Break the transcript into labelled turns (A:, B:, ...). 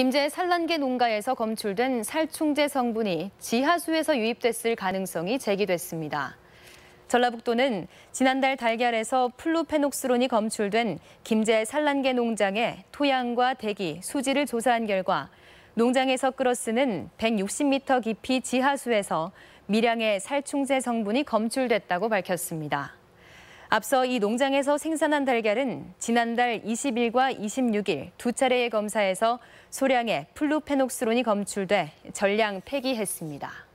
A: 김제 산란계 농가에서 검출된 살충제 성분이 지하수에서 유입됐을 가능성이 제기됐습니다. 전라북도는 지난달 달걀에서 플루페녹스론이 검출된 김제 산란계 농장의 토양과 대기, 수질을 조사한 결과 농장에서 끌어쓰는 160m 깊이 지하수에서 미량의 살충제 성분이 검출됐다고 밝혔습니다. 앞서 이 농장에서 생산한 달걀은 지난달 20일과 26일 두 차례의 검사에서 소량의 플루페녹스론이 검출돼 전량 폐기했습니다.